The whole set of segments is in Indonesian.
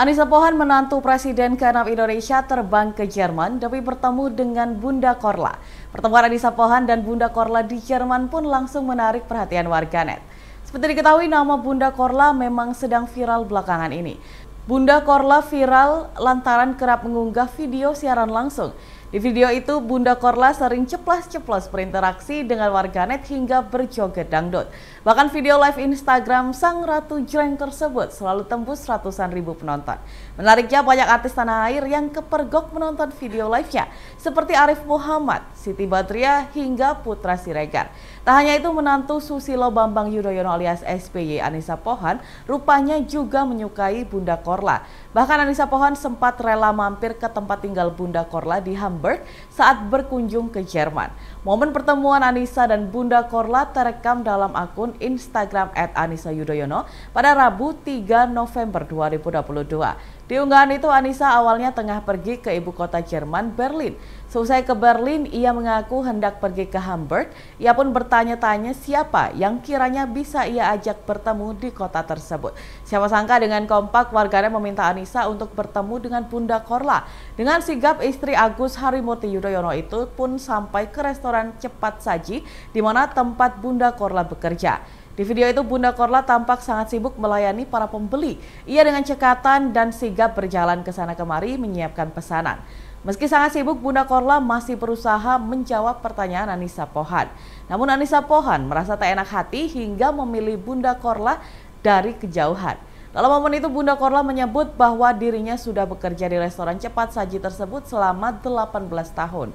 Anissa Pohan menantu Presiden ke-6 Indonesia terbang ke Jerman demi bertemu dengan Bunda Korla. Pertemuan Anissa Pohan dan Bunda Korla di Jerman pun langsung menarik perhatian warganet. Seperti diketahui nama Bunda Korla memang sedang viral belakangan ini. Bunda Korla viral lantaran kerap mengunggah video siaran langsung di video itu, Bunda Korla sering ceplas-ceplos berinteraksi dengan warganet hingga berjoget dangdut. Bahkan video live Instagram sang Ratu Jreng tersebut selalu tembus ratusan ribu penonton. Menariknya banyak artis tanah air yang kepergok menonton video live-nya, seperti Arif Muhammad, Siti Badria, hingga Putra Siregar. Tak hanya itu, menantu Susilo Bambang Yudhoyono alias SBY Anissa Pohan rupanya juga menyukai Bunda Korla. Bahkan Anissa Pohan sempat rela mampir ke tempat tinggal Bunda Korla di Hamburg Hamburg saat berkunjung ke Jerman. Momen pertemuan Anissa dan Bunda Korla terekam dalam akun Instagram at Anissa Yudhoyono pada Rabu 3 November 2022. Di unggahan itu Anissa awalnya tengah pergi ke ibu kota Jerman Berlin. Selesai ke Berlin, ia mengaku hendak pergi ke Hamburg. Ia pun bertanya-tanya siapa yang kiranya bisa ia ajak bertemu di kota tersebut. Siapa sangka dengan kompak warganya meminta Anissa untuk bertemu dengan Bunda Korla. Dengan sigap istri Agus Har. Harimurti Yudhoyono itu pun sampai ke restoran cepat saji di mana tempat Bunda Korla bekerja. Di video itu Bunda Korla tampak sangat sibuk melayani para pembeli. Ia dengan cekatan dan sigap berjalan ke sana kemari menyiapkan pesanan. Meski sangat sibuk, Bunda Korla masih berusaha menjawab pertanyaan Anissa Pohan. Namun Anissa Pohan merasa tak enak hati hingga memilih Bunda Korla dari kejauhan. Dalam momen itu Bunda Korla menyebut bahwa dirinya sudah bekerja di restoran cepat saji tersebut selama 18 tahun.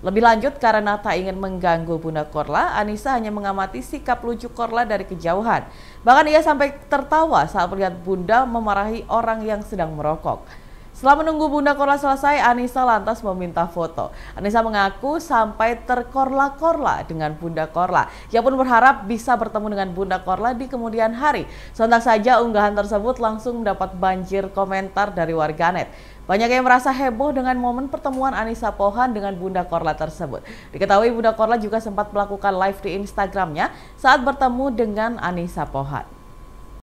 Lebih lanjut karena tak ingin mengganggu Bunda Korla, Anissa hanya mengamati sikap lucu Korla dari kejauhan. Bahkan ia sampai tertawa saat melihat Bunda memarahi orang yang sedang merokok. Setelah menunggu Bunda Korla selesai, Anissa lantas meminta foto. Anissa mengaku sampai terkorla-korla dengan Bunda Korla. Ia pun berharap bisa bertemu dengan Bunda Korla di kemudian hari. Sontak saja unggahan tersebut langsung mendapat banjir komentar dari warganet. Banyak yang merasa heboh dengan momen pertemuan Anissa Pohan dengan Bunda Korla tersebut. Diketahui Bunda Korla juga sempat melakukan live di Instagramnya saat bertemu dengan Anissa Pohan.